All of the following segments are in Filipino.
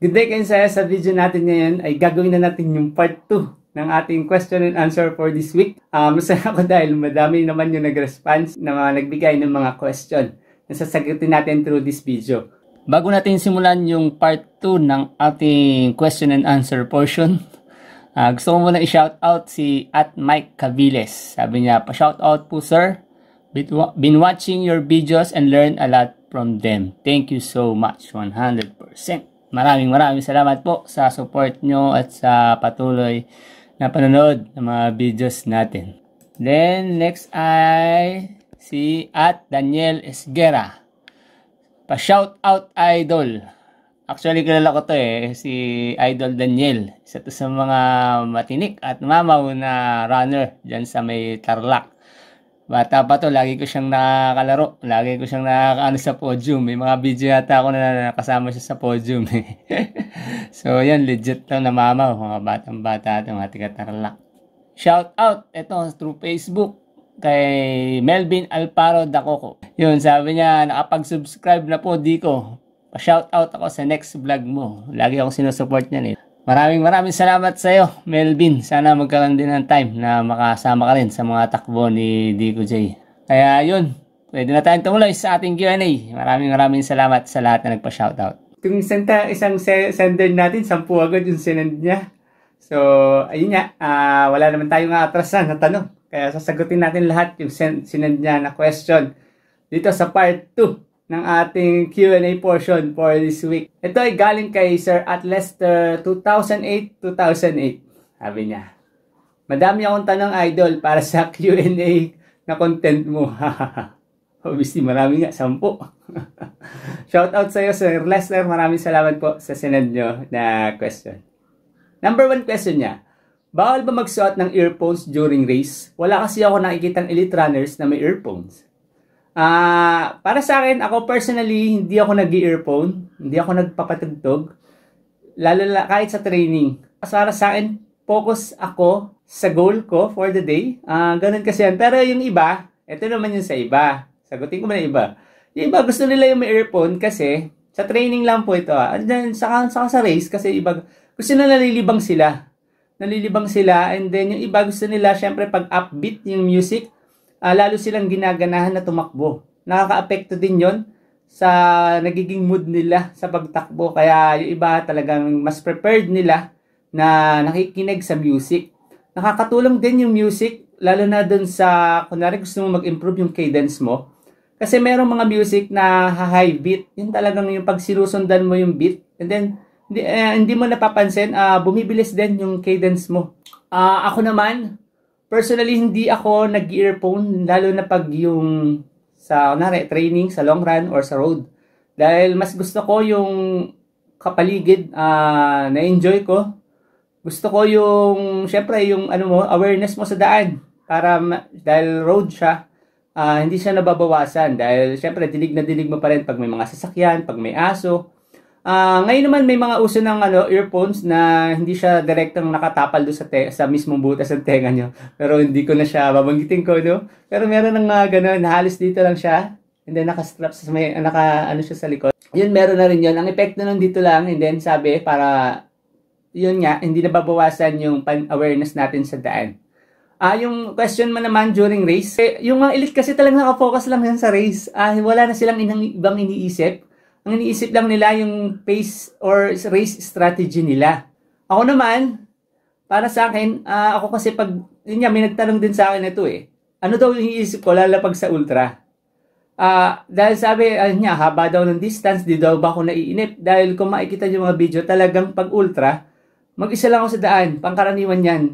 Good day kayo saya sa video natin ngayon ay gagawin na natin yung part 2 ng ating question and answer for this week. Uh, masaya ako dahil madami naman yung nag-response na mga nagbigay ng mga question na sasagutin natin through this video. Bago natin simulan yung part 2 ng ating question and answer portion, uh, gusto ko muna i-shout out si at Mike Caviles. Sabi niya, pa-shout out po sir. Been watching your videos and learn a lot from them. Thank you so much. 100% maraming maraming salamat po sa support nyo at sa patuloy na panonood ng mga videos natin. Then, next ay si at Daniel Esguera. Pa-shout out idol. Actually, kilala ko to eh, si Idol Daniel. Isa to sa mga matinik at mamaw na runner dyan sa may Tarlac. Bata pa to, lagi ko siyang nakakalaro. Lagi ko siyang nakakaano sa podium. May mga video yata ako na nakasama siya sa podium. Eh. so, yan, legit to na mama. Mga batang bata itong hatiga tarlak. Shout out, ito, through Facebook kay Melvin Alparo Dacoco. Yun, sabi niya, nakapag-subscribe na po, di Pa-shout out ako sa next vlog mo. Lagi akong sinusupport niyan eh. Maraming maraming salamat sa iyo, Melvin. Sana magkaroon din ng time na makasama ka rin sa mga takbo ni Dico J. Kaya yun, pwede na tayong tumuloy sa ating Q&A. Maraming maraming salamat sa lahat na nagpa-shoutout. Itong isang, isang sender natin, sampu agad yung sinend niya. So, ayun nga, uh, wala naman tayong atrasan na tanong. Kaya sasagutin natin lahat yung sinend niya na question dito sa part 2 ng ating Q&A portion for this week. Ito ay galing kay Sir at Lester 2008-2008. Sabi niya, Madami akong tanong idol para sa Q&A na content mo. Obviously, marami nga, sampu. Shout out sa iyo, Sir Lester. Maraming salamat po sa sinend nyo na question. Number one question niya. Bawal ba magsuot ng earphones during race? Wala kasi ako nakikitang elite runners na may earphones. Ah, uh, para sa akin, ako personally, hindi ako nag-earphone, hindi ako nagpapatugtog, lalo la, kahit sa training. Para sa akin, focus ako sa goal ko for the day. Ah, uh, ganun kasi yan. Pero yung iba, ito naman yung sa iba. Sagutin ko muna iba. Yung iba, gusto nila yung may earphone kasi sa training lang po ito. Ah. And then, saka, saka sa race kasi iba, gusto na nalilibang sila. Nalilibang sila and then yung iba gusto nila, syempre pag upbeat yung music, uh, lalo silang ginaganahan na tumakbo. nakaka Nakakaapekto din yon sa nagiging mood nila sa pagtakbo. Kaya yung iba talagang mas prepared nila na nakikinig sa music. Nakakatulong din yung music, lalo na dun sa, kunwari gusto mong mag-improve yung cadence mo. Kasi merong mga music na high beat, yung talagang yung pagsilusundan mo yung beat, and then hindi, uh, hindi mo napapansin, uh, bumibilis din yung cadence mo. Uh, ako naman, personally, hindi ako nag-earphone, lalo na pag yung sa, kunwari, training, sa long run, or sa road. Dahil mas gusto ko yung kapaligid, uh, na-enjoy ko. Gusto ko yung, syempre, yung ano mo, awareness mo sa daan. Para, dahil road siya, uh, hindi siya nababawasan. Dahil, syempre, dinig na dilig mo pa rin pag may mga sasakyan, pag may aso. Uh, ngayon naman may mga uso ng ano, earphones na hindi siya direktang nakatapal do sa te- sa mismong butas ng tenga niyo. Pero hindi ko na siya babanggitin ko no. Pero meron ng mga uh, ganun, halos dito lang siya. And then naka-strap sa may naka ano siya sa likod. Yun meron na rin yun. Ang epekto nun dito lang and then sabi para yun nga, hindi nababawasan yung awareness natin sa daan. Ah, uh, yung question mo naman during race, eh, yung mga elite kasi talagang focus lang yan sa race. Ah, uh, wala na silang inang ibang iniisip ang iniisip lang nila yung pace or race strategy nila. Ako naman, para sa akin, uh, ako kasi pag, yun nga, may nagtanong din sa akin ito eh. Ano daw yung iisip ko, lalapag sa ultra? Uh, dahil sabi uh, ah, niya, haba daw ng distance, di daw ba ako naiinip? Dahil kung makikita niyo mga video, talagang pag ultra, mag-isa lang ako sa daan, pangkaraniwan yan.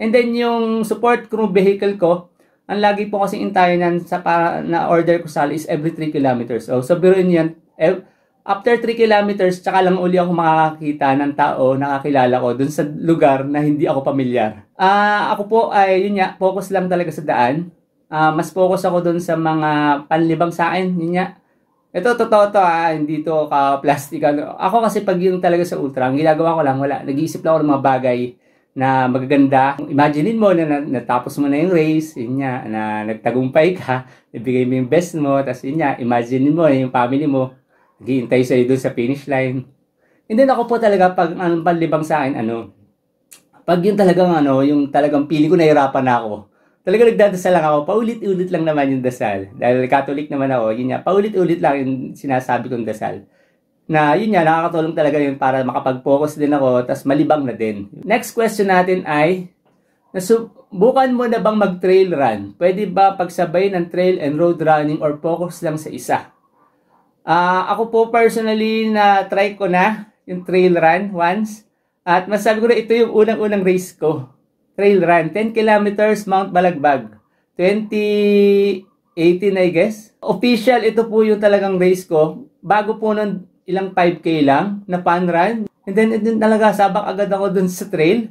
And then yung support crew vehicle ko, ang lagi po kasi intayanan sa para na order ko sa is every 3 kilometers. So, so biruin yan, eh, after 3 kilometers, tsaka lang uli ako makakakita ng tao na kakilala ko dun sa lugar na hindi ako pamilyar. Ah, uh, ako po ay, yun nga, focus lang talaga sa daan. Uh, mas focus ako dun sa mga panlibang sa akin, yun nga. Ito, totoo to ha, ah, hindi to ka-plastic. Ano. Ako kasi pag yung talaga sa ultra, ang ginagawa ko lang, wala. Nag-iisip lang ako ng mga bagay na magaganda. Imaginein mo na, natapos mo na yung race, yun nga, na nagtagumpay ka, ibigay mo yung best mo, tapos yun nga, imaginein mo yung family mo, Naghihintay sa'yo dun sa finish line. And then ako po talaga, pag ang panlibang sa akin, ano, pag yung talagang ano, yung talagang feeling ko nahirapan na ako, talaga nagdadasal lang ako, paulit-ulit lang naman yung dasal. Dahil Catholic naman ako, yun nga, paulit-ulit lang yung sinasabi kong dasal. Na yun nga, nakakatulong talaga yun para makapag-focus din ako, tas malibang na din. Next question natin ay, nasubukan mo na bang mag-trail run? Pwede ba pagsabay ng trail and road running or focus lang sa isa? Uh, ako po personally na try ko na yung trail run once. At masasabi ko na ito yung unang-unang race ko. Trail run, 10 kilometers Mount Balagbag. 2018 I guess. Official ito po yung talagang race ko. Bago po nun ilang 5k lang na pan run. And then, and then talaga sabak agad ako dun sa trail.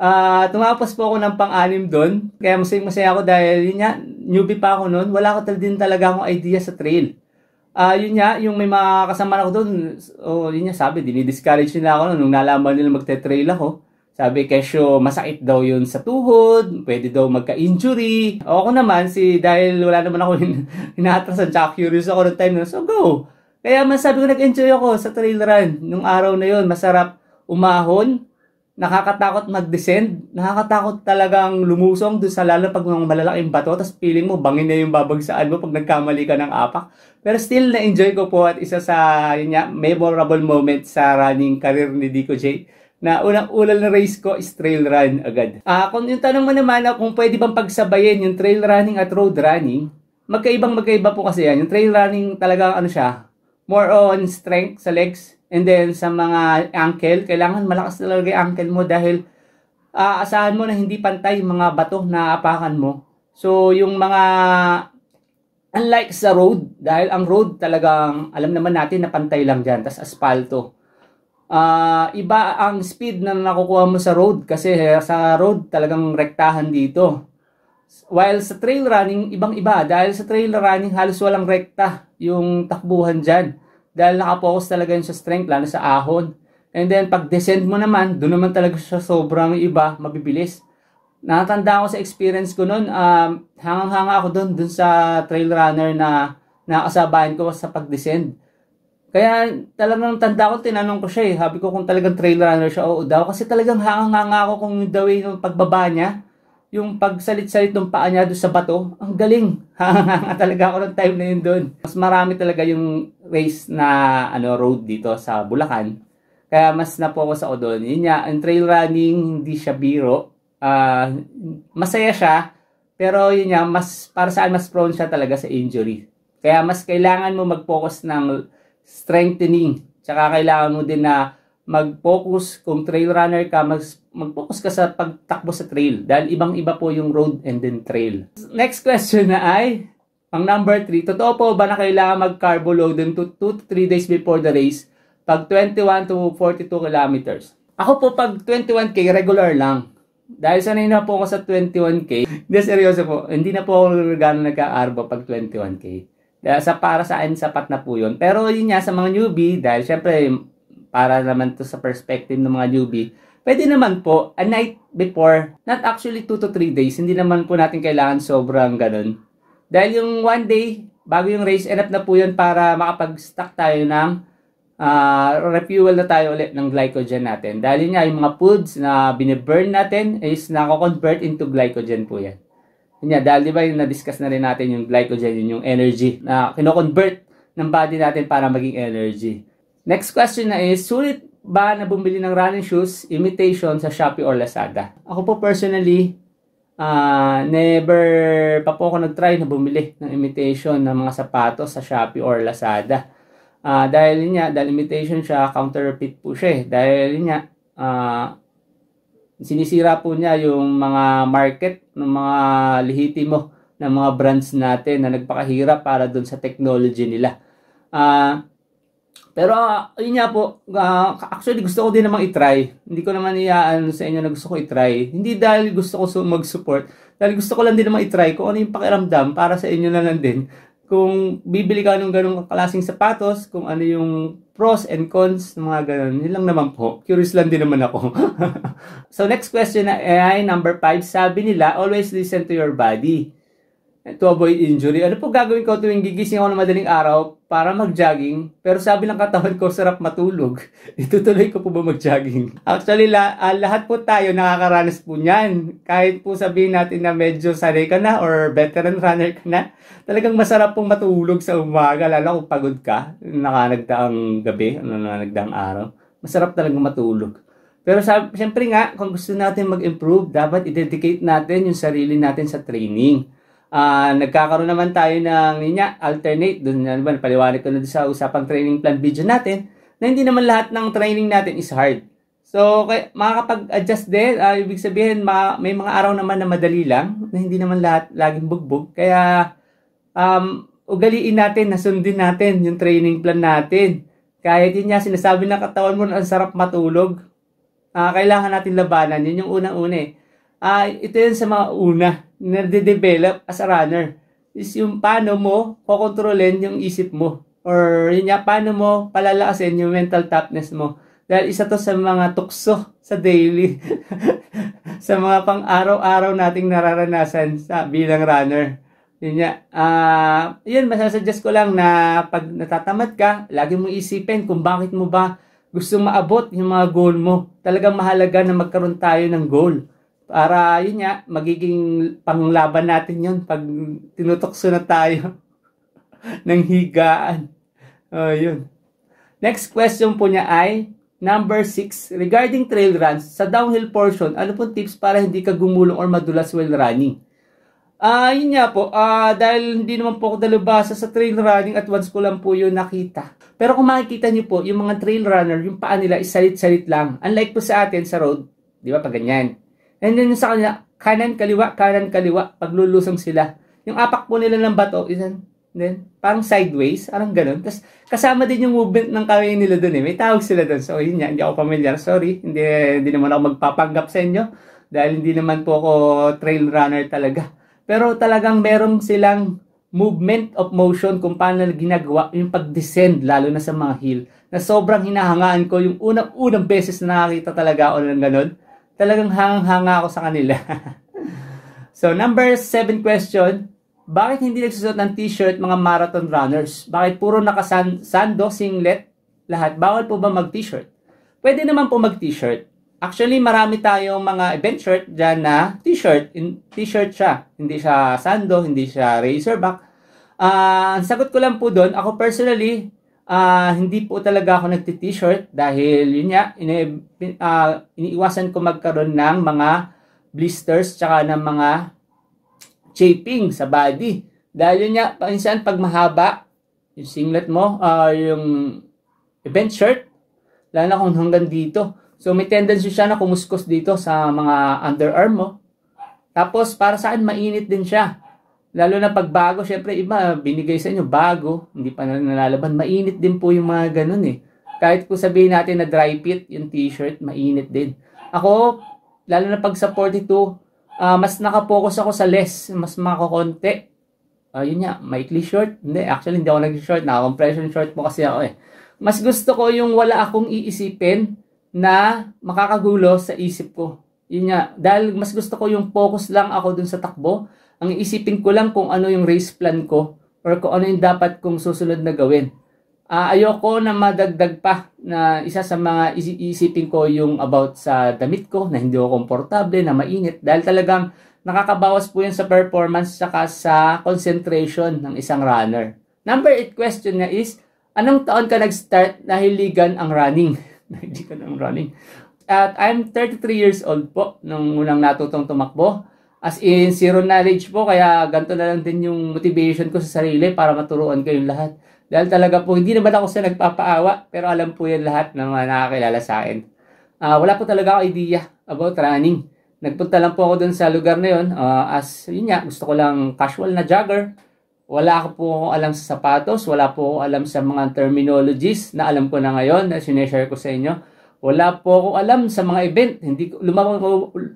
Uh, tumapos po ako ng pang-anim doon. Kaya masayang masaya ako dahil yun nga, newbie pa ako noon. Wala ko tal din talaga akong idea sa trail. Ah, uh, yun nga, yung may mga kasama na ako doon, oh, yun nga sabi, dinidiscourage nila ako nung nalaman nila magte-trail ako. Sabi, kesyo masakit daw yun sa tuhod, pwede daw magka-injury. O ako naman, si, dahil wala naman ako hin- hinatrasan, tsaka curious ako noong time na, so go! Kaya masabi ko nag-enjoy ako sa trail run. Nung araw na yun, masarap umahon, nakakatakot mag-descend, nakakatakot talagang lumusong doon sa lalo pag mga malalaking bato, tapos feeling mo bangin na yung babagsaan mo pag nagkamali ka ng apak. Pero still, na-enjoy ko po at isa sa yun nga, memorable moment sa running career ni Dico J na unang-unang na race ko is trail run agad. Ah, uh, kung yung tanong mo naman na kung pwede bang pagsabayin yung trail running at road running, magkaibang magkaiba po kasi yan. Yung trail running talaga ano siya, more on strength sa legs, And then sa mga uncle, kailangan malakas talaga yung uncle mo dahil uh, asahan mo na hindi pantay yung mga bato na apakan mo. So yung mga unlike sa road, dahil ang road talagang alam naman natin na pantay lang dyan, tas aspalto. Uh, ah, iba ang speed na nakukuha mo sa road kasi eh, sa road talagang rektahan dito. While sa trail running, ibang iba. Dahil sa trail running, halos walang rekta yung takbuhan dyan dahil nakapokus talaga yun sa strength, lalo sa ahon. And then, pag descend mo naman, doon naman talaga sa sobrang iba, mabibilis. Natanda ko sa experience ko noon, um, hangang-hanga ako doon, doon sa trail runner na nakasabahan ko sa pag-descend. Kaya talagang tanda ko, tinanong ko siya eh, habi ko kung talagang trail runner siya, oo daw. Kasi talagang hangang-hanga ako kung the way ng pagbaba niya, yung pagsalit-salit ng paa niya doon sa bato, ang galing. Hangang-hanga talaga ako ng time na yun doon. Mas marami talaga yung race na ano road dito sa Bulacan. Kaya mas na-focus ako doon. Yun niya, ang trail running, hindi siya biro. Uh, masaya siya, pero yun niya, mas, para saan mas prone siya talaga sa injury. Kaya mas kailangan mo mag-focus ng strengthening. Tsaka kailangan mo din na mag-focus, kung trail runner ka, mag-focus ka sa pagtakbo sa trail. Dahil ibang-iba po yung road and then trail. Next question na ay, ang number 3, totoo po ba na kailangan mag-carbo load ng 2 to 3 days before the race pag 21 to 42 kilometers? Ako po pag 21k regular lang. Dahil sanay na po ako sa 21k. Hindi seryoso po, hindi na po ako gano'n nagka-arbo pag 21k. Dahil sa para sa akin sapat na po 'yon. Pero yun nga sa mga newbie dahil syempre para naman to sa perspective ng mga newbie, pwede naman po a night before, not actually 2 to 3 days, hindi naman po natin kailangan sobrang ganun dahil yung one day, bago yung race, enough na po yun para makapag-stock tayo ng uh, refuel na tayo ulit ng glycogen natin. Dahil nga, yung mga foods na biniburn natin is nako-convert into glycogen po yan. Yun yan, dahil diba yung na-discuss na rin natin yung glycogen, yun yung energy na kino-convert ng body natin para maging energy. Next question na is, sulit ba na bumili ng running shoes imitation sa Shopee or Lazada? Ako po personally, uh, never pa po ako nag-try na bumili ng imitation ng mga sapatos sa Shopee or Lazada. Uh, dahil niya, dahil imitation siya, counterfeit po siya eh. Dahil niya, uh, ah, sinisira po niya yung mga market ng mga lihiti mo ng mga brands natin na nagpakahirap para doon sa technology nila. Uh, pero uh, yun nga po, uh, actually gusto ko din namang itry. Hindi ko naman iyaano sa inyo na gusto ko itry. Hindi dahil gusto ko mag-support, dahil gusto ko lang din namang itry kung ano yung pakiramdam para sa inyo na lang din. Kung bibili ka ng ganong klaseng sapatos, kung ano yung pros and cons, mga ganun. Yun lang naman po. Curious lang din naman ako. so next question na ay number 5. Sabi nila, always listen to your body to avoid injury. Ano po gagawin ko tuwing gigising ako ng madaling araw para mag-jogging? Pero sabi ng katawan ko, sarap matulog. Itutuloy ko po ba mag-jogging? Actually, la- uh, lahat po tayo nakakaranas po niyan. Kahit po sabihin natin na medyo sanay ka na or veteran runner ka na, talagang masarap pong matulog sa umaga. Lalo kung pagod ka, nakanagdaang gabi, ano, nakanagdaang araw. Masarap talagang matulog. Pero sabi, syempre nga, kung gusto natin mag-improve, dapat i-dedicate natin yung sarili natin sa training Uh, nagkakaroon naman tayo ng niya, alternate. Doon na naman, paliwanag ko na sa usapang training plan video natin na hindi naman lahat ng training natin is hard. So, kay, makakapag-adjust din. Uh, ibig sabihin, ma- may mga araw naman na madali lang na hindi naman lahat laging bugbog. Kaya, um, ugaliin natin, nasundin natin yung training plan natin. Kahit din niya, sinasabi ng katawan mo na ang sarap matulog. Uh, kailangan natin labanan. Yun yung unang-una eh. Uh, ito yun sa mga una nade-develop as a runner is yung paano mo kokontrolin yung isip mo or yun nga, paano mo palalakasin yung mental toughness mo. Dahil isa to sa mga tukso sa daily, sa mga pang-araw-araw nating nararanasan sa bilang runner. Yun nga, uh, yun, masasuggest ko lang na pag natatamad ka, lagi mong isipin kung bakit mo ba gusto maabot yung mga goal mo. Talagang mahalaga na magkaroon tayo ng goal. Para yun nga, magiging panglaban natin yun pag tinutokso na tayo ng higaan. Uh, yun. Next question po niya ay, number 6, regarding trail runs, sa downhill portion, ano pong tips para hindi ka gumulong or madulas while running? Ah, uh, yun nga po, uh, dahil hindi naman po ako dalubasa sa trail running at once ko lang po yun nakita. Pero kung makikita niyo po, yung mga trail runner, yung paa nila isalit-salit lang. Unlike po sa atin sa road, di ba, pag ganyan And then sa kanila, kanan, kaliwa, kanan, kaliwa, paglulusong sila. Yung apak po nila ng bato, isan, then, parang sideways, parang ganun. Tapos, kasama din yung movement ng kamay nila dun eh. May tawag sila dun. So, yun yan, hindi ako familiar. Sorry, hindi, hindi naman ako magpapanggap sa inyo. Dahil hindi naman po ako trail runner talaga. Pero talagang merong silang movement of motion kung paano ginagawa yung pag-descend lalo na sa mga hill na sobrang hinahangaan ko yung unang-unang beses na nakakita talaga ako ng ganun talagang hangang-hanga ako sa kanila. so, number 7 question, bakit hindi nagsusot ng t-shirt mga marathon runners? Bakit puro naka-sando, singlet, lahat? Bawal po ba mag-t-shirt? Pwede naman po mag-t-shirt. Actually, marami tayong mga event shirt dyan na t-shirt. In- T-shirt siya. Hindi siya sando, hindi siya razorback. Uh, ang sagot ko lang po doon, ako personally, Uh, hindi po talaga ako nagti-t-shirt dahil yun nga, ini, uh, ah, iniiwasan ko magkaroon ng mga blisters tsaka ng mga chafing sa body. Dahil yun nga, minsan pag mahaba, yung singlet mo, uh, yung event shirt, lalo na kung hanggang dito. So may tendency siya na kumuskos dito sa mga underarm mo. Tapos para sa mainit din siya. Lalo na pagbago, syempre iba, binigay sa inyo bago, hindi pa nalalaban. Mainit din po yung mga ganun eh. Kahit kung sabihin natin na dry fit yung t-shirt, mainit din. Ako, lalo na pag sa 42, uh, ah, mas nakapokus ako sa less, mas makakonti. Uh, yun nga, maikli short. Hindi, actually hindi ako nag-short, naka-compression short po kasi ako eh. Mas gusto ko yung wala akong iisipin na makakagulo sa isip ko. Yun nga, dahil mas gusto ko yung focus lang ako dun sa takbo ang isipin ko lang kung ano yung race plan ko or kung ano yung dapat kong susunod na gawin. Uh, ayoko na madagdag pa na isa sa mga isipin ko yung about sa damit ko na hindi ako komportable, na mainit. Dahil talagang nakakabawas po yun sa performance saka sa concentration ng isang runner. Number 8 question niya is, anong taon ka nag-start na hiligan ang running? Nahiligan ang running. At I'm 33 years old po nung unang natutong tumakbo. As in, zero knowledge po, kaya ganito na lang din yung motivation ko sa sarili para maturuan kayong lahat. Dahil talaga po, hindi naman ako sa nagpapaawa, pero alam po yan lahat ng mga nakakilala sa akin. Uh, wala po talaga ako idea about running. Nagpunta lang po ako dun sa lugar na yun. Uh, as, yun nga, gusto ko lang casual na jogger. Wala ako po alam sa sapatos, wala po alam sa mga terminologies na alam ko na ngayon na sineshare ko sa inyo. Wala po ako alam sa mga event. Hindi ko, lumawang ko,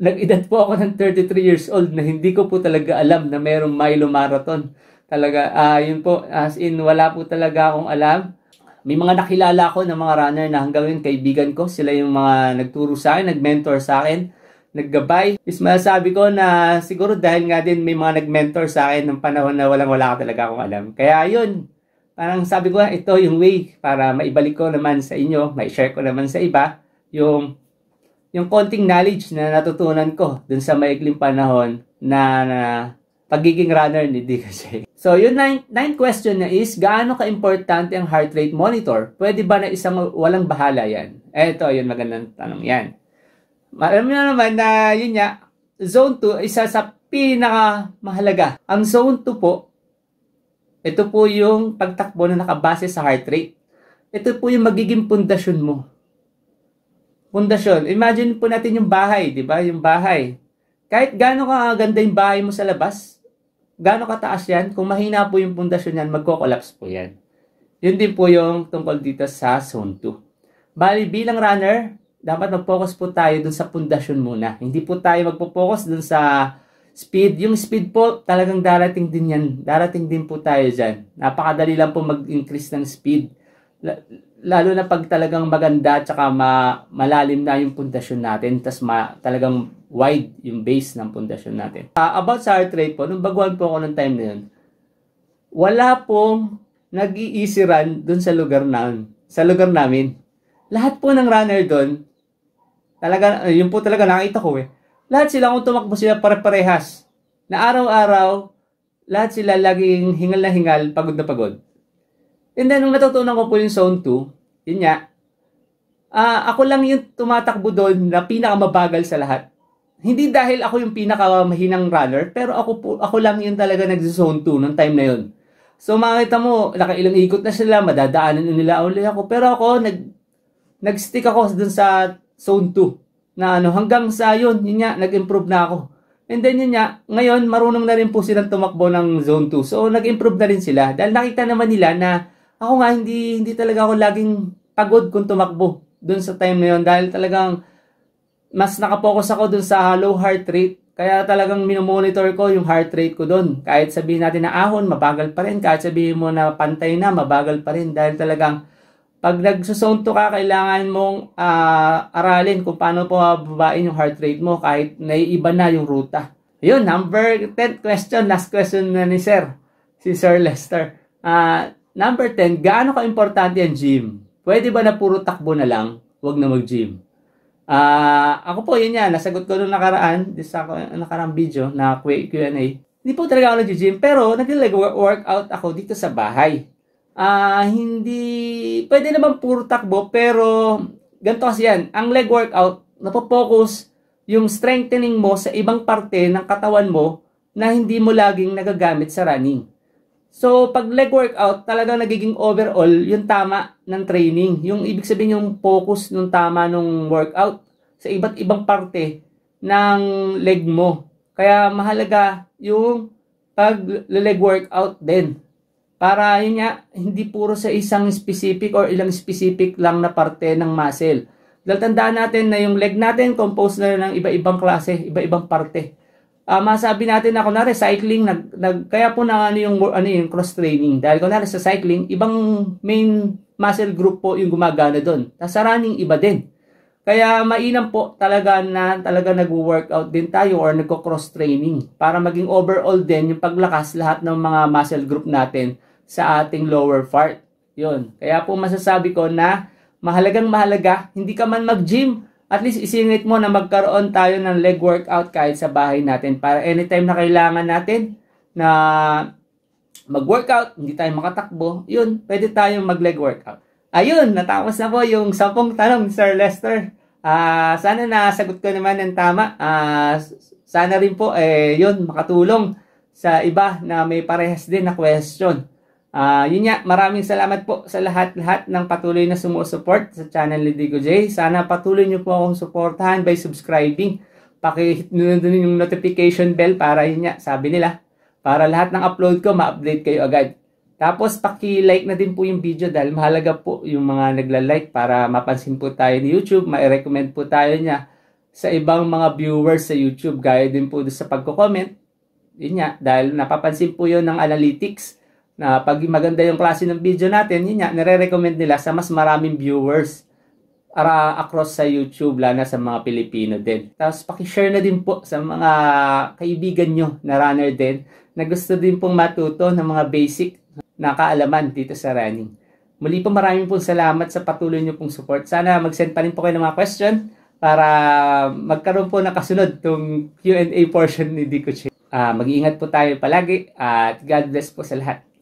nag-edad po ako ng 33 years old na hindi ko po talaga alam na mayroong Milo Marathon. Talaga, uh, yun po, as in, wala po talaga akong alam. May mga nakilala ko ng mga runner na hanggang ngayon kaibigan ko. Sila yung mga nagturo sa akin, nag-mentor sa akin, naggabay. Is masasabi ko na siguro dahil nga din may mga nag-mentor sa akin ng panahon na walang wala ka talaga akong alam. Kaya yun, parang sabi ko, ito yung way para maibalik ko naman sa inyo, mai-share ko naman sa iba, yung yung konting knowledge na natutunan ko dun sa maikling panahon na, na pagiging runner ni Dick Jay. So, yung ninth, ninth question niya is, gaano ka-importante ang heart rate monitor? Pwede ba na isang walang bahala yan? Eto, yun magandang tanong yan. Alam nyo naman na, yun niya, zone 2, isa sa pinakamahalaga. Ang zone 2 po, ito po yung pagtakbo na nakabase sa heart rate. Ito po yung magiging pundasyon mo. Pundasyon. Imagine po natin yung bahay, di ba? Yung bahay. Kahit gaano ka ganda yung bahay mo sa labas, gaano kataas yan, kung mahina po yung pundasyon yan, magko-collapse po yan. Yun din po yung tungkol dito sa zone 2. Bali, bilang runner, dapat mag-focus po tayo dun sa pundasyon muna. Hindi po tayo magpo-focus dun sa Speed, yung speed po, talagang darating din yan. Darating din po tayo dyan. Napakadali lang po mag-increase ng speed. Lalo na pag talagang maganda at saka ma, malalim na yung pundasyon natin, tas ma, talagang wide yung base ng pundasyon natin. Uh, about sa heart rate po, nung baguhan po ako ng time na yun, wala pong nag run dun sa lugar namin. Sa lugar namin. Lahat po ng runner doon, talaga, yun po talaga nakita ko eh lahat sila kung tumakbo sila pare-parehas. Na araw-araw, lahat sila laging hingal na hingal, pagod na pagod. And then, nung natutunan ko po yung zone 2, yun nga, uh, ako lang yung tumatakbo doon na pinakamabagal sa lahat. Hindi dahil ako yung pinakamahinang runner, pero ako, po, ako lang yung talaga nag-zone 2 nung time na yun. So makita mo, nakailang ikot na sila, madadaanan nila uli ako. Pero ako, nag, nag-stick ako dun sa zone 2 na ano, hanggang sa yun, yun nga, nag-improve na ako. And then yun nga, ngayon marunong na rin po silang tumakbo ng zone 2. So nag-improve na rin sila dahil nakita naman nila na ako nga hindi hindi talaga ako laging pagod kung tumakbo doon sa time na yun dahil talagang mas nakapokus ako doon sa low heart rate. Kaya talagang minomonitor ko yung heart rate ko doon. Kahit sabihin natin na ahon, mabagal pa rin. Kahit sabihin mo na pantay na, mabagal pa rin. Dahil talagang pag nagsusonto ka, kailangan mong uh, aralin kung paano po babain yung heart rate mo kahit naiiba na yung ruta. Yun, number 10 question. Last question na ni Sir. Si Sir Lester. Uh, number 10, gaano ka-importante ang gym? Pwede ba na puro takbo na lang? Huwag na mag-gym. Uh, ako po, yun yan. Nasagot ko noong nakaraan, This ako, nakaraang video na Q&A. Hindi po talaga ako nag-gym, pero nag-workout ako dito sa bahay uh, hindi, pwede naman puro takbo, pero ganito kasi yan, ang leg workout, napofocus yung strengthening mo sa ibang parte ng katawan mo na hindi mo laging nagagamit sa running. So, pag leg workout, talagang nagiging overall yung tama ng training. Yung ibig sabihin yung focus ng tama ng workout sa iba't ibang parte ng leg mo. Kaya mahalaga yung pag leg workout din. Para yun nga, hindi puro sa isang specific or ilang specific lang na parte ng muscle. Dahil tandaan natin na yung leg natin composed na ng iba-ibang klase, iba-ibang parte. Uh, masabi natin na kunwari cycling, nag, nag, kaya po na ano yung, ano yung cross training. Dahil kunwari sa cycling, ibang main muscle group po yung gumagana doon. Tapos Sa running, iba din. Kaya mainam po talaga na talaga nag-workout din tayo or nagko-cross training para maging overall din yung paglakas lahat ng mga muscle group natin sa ating lower part. Yun. Kaya po masasabi ko na mahalagang mahalaga, hindi ka man mag-gym, at least isingit mo na magkaroon tayo ng leg workout kahit sa bahay natin para anytime na kailangan natin na mag-workout, hindi tayo makatakbo, yun, pwede tayong mag-leg workout. Ayun, natapos na po yung sampung tanong, Sir Lester. Uh, sana nasagot ko naman ng tama. Uh, sana rin po, eh, yun, makatulong sa iba na may parehas din na question. Uh, yun nga, maraming salamat po sa lahat-lahat ng patuloy na sumusuport sa channel ni Digo J. Sana patuloy niyo po akong suportahan by subscribing. Pakihit nyo din yung notification bell para yun nga, sabi nila, para lahat ng upload ko ma-update kayo agad. Tapos paki-like na din po yung video dahil mahalaga po yung mga nagla-like para mapansin po tayo ni YouTube, ma-recommend po tayo niya sa ibang mga viewers sa YouTube gaya din po sa pagko-comment. Yun nga, dahil napapansin po yun ng analytics na pag maganda yung klase ng video natin, yun nga, nare-recommend nila sa mas maraming viewers ara across sa YouTube, lalo na sa mga Pilipino din. Tapos pakishare na din po sa mga kaibigan nyo na runner din na gusto din pong matuto ng mga basic nakaalaman dito sa running. Muli po maraming pong salamat sa patuloy niyo pong support. Sana mag-send pa rin po kayo ng mga question para magkaroon po ng kasunod tong Q&A portion ni Dico Che. Uh, ah, mag-iingat po tayo palagi at God bless po sa lahat.